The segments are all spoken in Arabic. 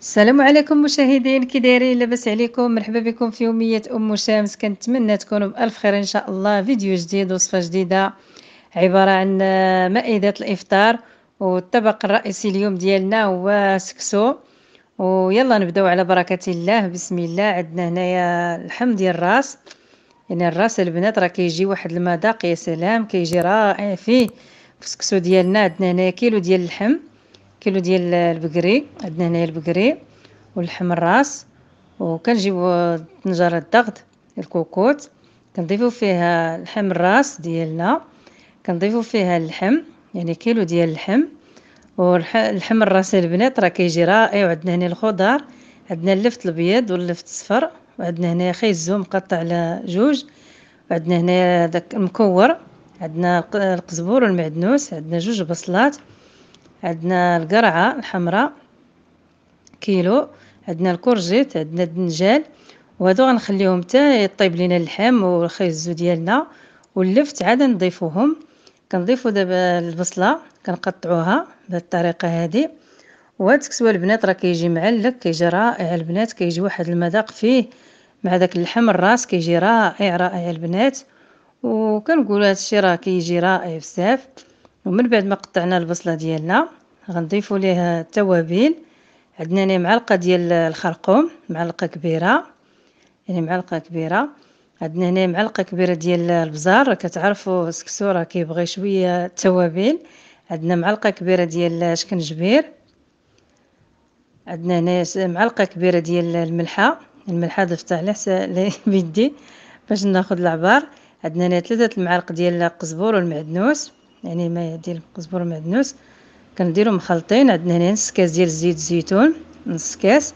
السلام عليكم مشاهدين كي دايرين لاباس عليكم مرحبا بكم في يوميه ام شمس كنتمنى تكونوا بالف خير ان شاء الله فيديو جديد وصفه جديده عباره عن مائده الافطار والطبق الرئيسي اليوم ديالنا هو سكسو ويلا نبداو على بركه الله بسم الله عندنا هنايا اللحم ديال الراس يعني الراس البنات راه كيجي واحد المذاق يا سلام كيجي رائع فيه في السكسو ديالنا عندنا هنايا كيلو ديال اللحم كيلو ديال البقري عندنا هنايا البقري واللحم الراس وكنجيبو طنجره الضغط الكوكوت كنضيفو فيها لحم الراس ديالنا كنضيفو فيها اللحم يعني كيلو ديال اللحم واللحم الراس البنات راه كيجي رائع وعندنا هنا الخضار عندنا اللفت الابيض واللفت الصفر وعندنا هنا خيزو مقطع على جوج وعندنا هنا داك المكور عندنا القزبور والمعدنوس عندنا جوج بصلات عندنا القرعة الحمراء كيلو عندنا الكورجيت عندنا الدنجال وهادو غنخليهم حتى يطيب لينا اللحم والخيزو ديالنا واللفت عاد نضيفوهم كنضيفو دابا البصله كنقطعوها بهاد الطريقه هادي وهاد الكسوه البنات راه كيجي معلك كيجي رائع البنات كيجي واحد المذاق فيه مع داك اللحم الراس كيجي رائع رائع البنات وكنقول هادشي راه كيجي رائع بزاف ومن بعد ما قطعنا البصله ديالنا غنضيفوا ليه التوابل عندنا هنا معلقه ديال الخرقوم معلقه كبيره يعني معلقه كبيره عندنا هنا معلقه كبيره ديال البزار راه كتعرفوا السكسو راه كيبغي شويه التوابل عندنا معلقه كبيره ديال الشكنجبير عندنا هنا معلقه كبيره ديال الملحه الملحه ضفت على بيدي باش ناخذ العبار عندنا هنا ثلاثه المعالق ديال القزبر والمعدنوس يعني ما ديال القزبر المعدنوس كنديرو مخلطين عندنا هنا نص كاس ديال زيت الزيتون نص كاس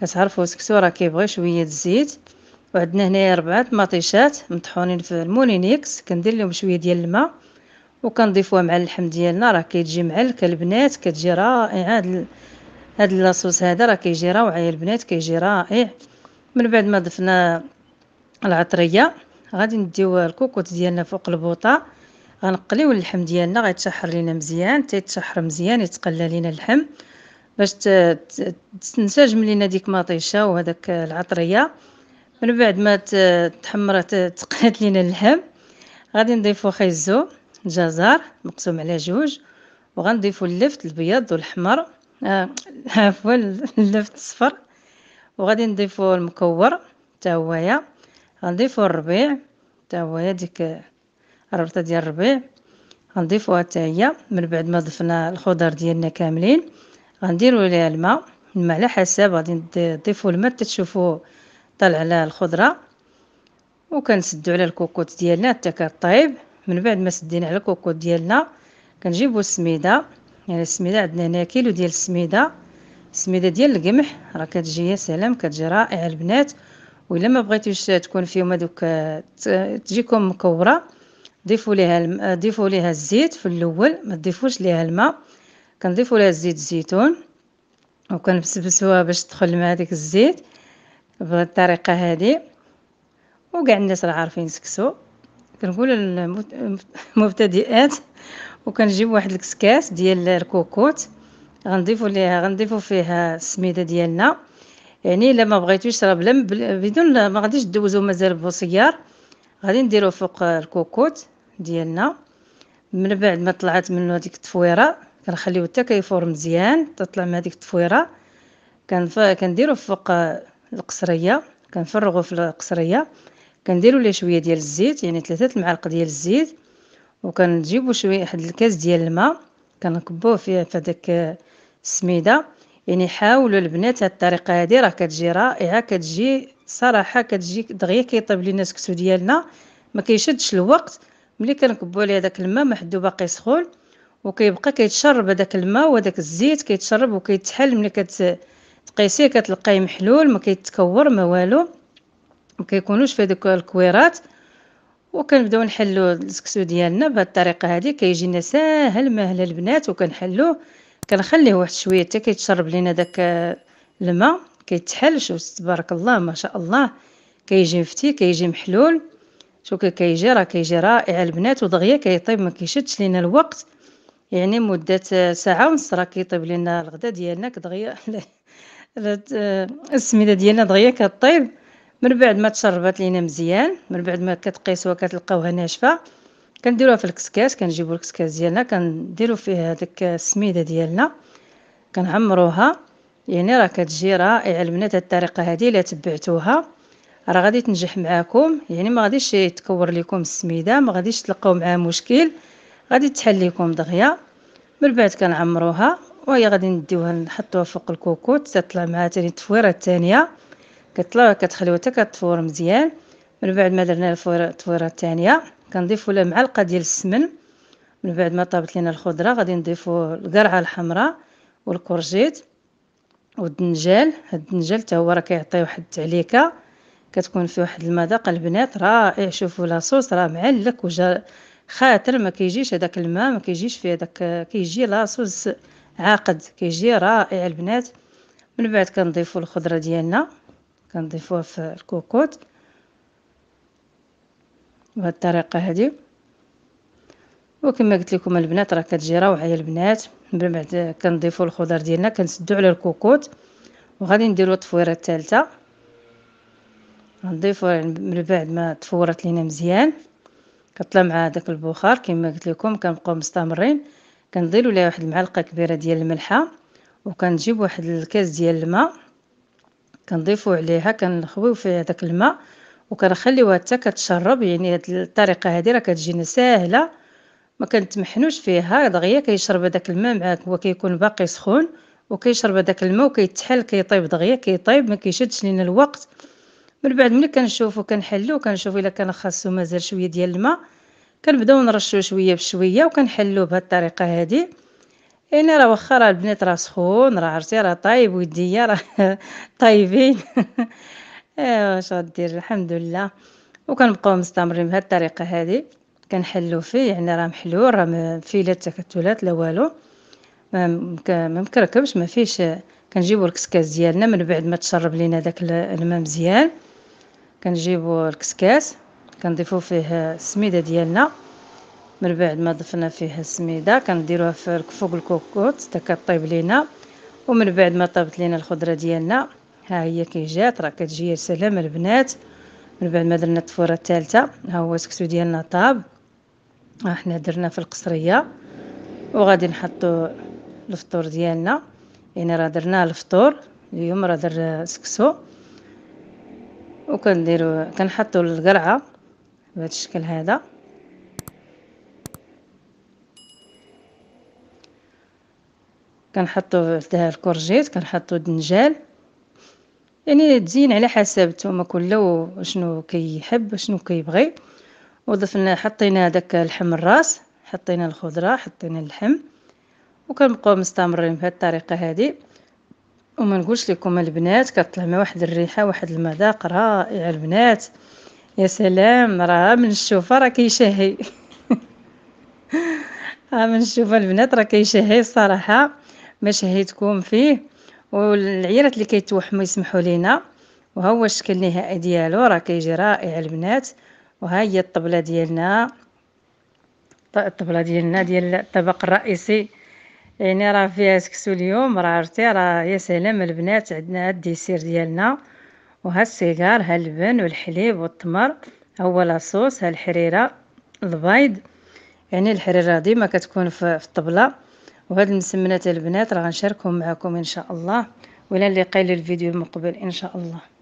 كتعرفوا السكسو راه كيبغي شويه الزيت وعندنا هنايا ربعه مطيشات مطحونين في المولينيكس كندير لهم شويه ديال الماء وكنضيفوها مع اللحم ديالنا راه كيجي معلك البنات كتجي رائعه هاد هاد لاصوص هذا راه كيجي روعه يا البنات كيجي رائع من بعد ما ضفنا العطريه غادي نديو الكوكوت ديالنا فوق البوطه غنقليو اللحم ديالنا غيتشحر لينا مزيان تيتشحر مزيان يتقلى لينا اللحم باش تنسجم لينا ديك مطيشه وهداك العطريه من بعد ما تحمرت تقلات لينا اللحم غادي نضيفو خيزو جزر مقسوم على جوج وغنضيفو اللفت البيض والحمر آه، عفوا اللفت الصفر وغادي نضيفو المكور حتى هويا غنضيفو الربيع حتى هويا ديك الربطه ديال الربيع غنضيفوها حتى هي من بعد ما ضفنا الخضر ديالنا كاملين غنديروا ليها الماء الماء على حسب غادي نضيفوا الماء حتى تشوفوا طلع على الخضره وكنسدو على الكوكوت ديالنا حتى كطيب من بعد ما سدينا على الكوكوت ديالنا كنجيبوا السميده يعني السميده عندنا هنا كيلو ديال السميده السميده ديال القمح راه كتجي يا سلام كتجي رائعه البنات وإلا ما بغيتوش تكون فيهم هذوك تجيكم مكوره ضيفوا ليها الم... آه، ضيفوا ليها الزيت في الاول ما تضيفوش ليها الماء كنضيفوا ليها زيت الزيتون وكنبسبسوها باش تدخل مع داك الزيت الطريقه هذه وكاع الناس راه عارفين سكسو كنقول للمبتدئات وكنجيب واحد الكسكاس ديال الكوكوت غنضيفوا ليها غنضيفوا فيها السميده ديالنا يعني الا ما بغيتوش تشرب لم بدون ما غاديش دوزو مازال بوصيار غادي نديرو فوق الكوكوت ديالنا من بعد ما طلعت منه هذيك التفويره كنخليو حتى كيفور مزيان تطلع من هذيك التفويره كنف... كنديرو فوق القصريه كنفرغو في القصريه كنديرو ليه شويه ديال الزيت يعني ثلاثة المعالق ديال الزيت وكنجيبو شويه واحد الكاس ديال الماء كنكبوه فيه في هذاك السميده يعني حاولوا البنات هاد الطريقه هادي راه كتجي رائعه كتجي صراحه كتجي دغيا كيطيب لينا السكسو ديالنا ما كيشدش الوقت ملي كنكبوا عليه داك الماء ما حدو باقي سخون وكيبقى كيتشرب هذاك الماء وداك الزيت كيتشرب وكيتحل ملي كتقيسيه كتلقاه محلول ما كيتكور ما والو ما كيكونوش في هذوك الكويرات وكنبداو نحلو السكسو ديالنا بهاد الطريقه هادي كيجينا ساهل مهل البنات وكنحلوه كنخليه واحد شويه حتى كيتشرب لينا داك الماء كيتحل شوف تبارك الله ما شاء الله كيجي مفتي كيجي محلول شو كي كيجي راه كيجي رائع البنات ودغيا كيطيب ما كيشدش لينا الوقت يعني مده ساعه ونص راه كيطيب لينا الغداء ديالنا كدغيا آه، السميده ديالنا دغيا كطيب من بعد ما تشربات لينا مزيان من بعد ما كتقيسوها كتلقاوها ناشفه كنديروها في الكسكاس كنجيبو الكسكاس ديالنا كنديرو فيه هذيك السميده ديالنا كنعمروها يعني راه كتجي رائعه البنات هاد الطريقه هذه الا تبعتوها راه غادي تنجح معاكم يعني ما غاديش يتكور لكم السميده ما غاديش تلقاو معاه مشكل غادي تحل لكم دغيا من بعد كنعمروها وهي غادي نديوها نحطوها فوق الكوكوت تطلع معها تاني التفويره الثانيه كطلع كتخليوها حتى كتفور مزيان من بعد ما درنا التفويره الثانيه كنضيفوا لها معلقه ديال السمن من بعد ما طابت لينا الخضره غادي نضيفوا القرعه الحمراء والكورجيت والدنجال هاد الدنجال حتى هو راه كيعطي واحد التعليكه كتكون في واحد المذاق البنات رائع شوفوا لاصوص راه معلك وجا خاطر ما كيجيش هذاك الماء ما كيجيش فيه هذاك كيجي لاصوص عاقد كيجي رائع البنات من بعد كنضيفوا الخضره ديالنا كنضيفوها في الكوكوت بهذه الطريقه هذه وكما قلت لكم البنات راه كتجي روعه يا البنات من بعد كنضيفوا الخضر ديالنا كنسدو على الكوكوت وغادي نديروا التفويره الثالثه نضيفو من بعد ما تفورت لينا مزيان كطلع مع داك البخار كما قلت لكم كنبقاو مستمرين كنضيلو ليها واحد المعلقه كبيره ديال الملحه وكنجيب واحد الكاس ديال الماء كنضيفو عليها كنخويو فيها داك الماء وكنخليوها حتى كتشرب يعني هاد الطريقه هادي راه كتجينا ساهله ما كنتمحنوش فيها دغيا كيشرب داك الماء معاك هو كيكون باقي سخون وكيشرب داك الماء وكيتحل كيطيب دغيا كيطيب ما كيشدش لينا الوقت من بعد ملي كنشوفو كنحلو كنشوف الا كان خاصو مازال شويه ديال الماء كنبداو نرشو شويه بشويه وكنحلو بهاد الطريقه هادي يعني راه واخا راه البنات راه سخون راه عرفتي راه طايب وديا راه طايبين ايوا آه، اش غدير الحمد لله وكنبقاو مستمرين بهاد الطريقه هادي كنحلو فيه يعني راه محلول راه ما فيه لا تكتلات لا والو ما مكركبش ما فيهش كنجيبو الكسكاس ديالنا من بعد ما تشرب لينا داك الماء مزيان كنجيبو الكسكاس كنضيفو فيه السميده ديالنا من بعد ما ضفنا فيه السميده كنديروها في فوق الكوكوت حتى كطيب لينا ومن بعد ما طابت لينا الخضره ديالنا ها هي كي جات راه كتجي يا سلام البنات من بعد ما درنا الطفوره الثالثه ها هو السكسو ديالنا طاب ها حنا درنا في القصريه وغادي نحطو الفطور ديالنا يعني راه درنا الفطور اليوم راه در سكسو وكنديروا كنحطو القرعه بهذا الشكل هذا كنحطو فيها الكورجيت كنحطو الدنجال يعني تزين على حسب نتوما كل شنو كيحب شنو كيبغي وضفنا حطينا داك اللحم الراس حطينا الخضره حطينا اللحم وكنبقاو مستمرين بهذه الطريقه هذه وما نقولش لكم البنات كطلع مع واحد الريحه واحد المذاق رائع البنات يا سلام راه من الشوفه راه كيشهي راه من الشوفه البنات راه كيشهي الصراحه ما شهيتكم فيه والعيالات اللي كيتوحموا يسمحوا لينا وها هو الشكل النهائي ديالو راه كيجي رائع البنات وها هي الطبله ديالنا الطبله ديالنا ديال الطبق الرئيسي يعني راه فيها سكسو اليوم راه عرفتي راه يا سلام البنات عندنا هاد الديسير ديالنا وها السيجار ها اللبن والحليب والتمر هو لاصوص ها الحريره البيض يعني الحريره ديما كتكون في الطبله وهاد المسمنات البنات راه غنشاركهم معكم ان شاء الله ولا اللقاء للفيديو المقبل ان شاء الله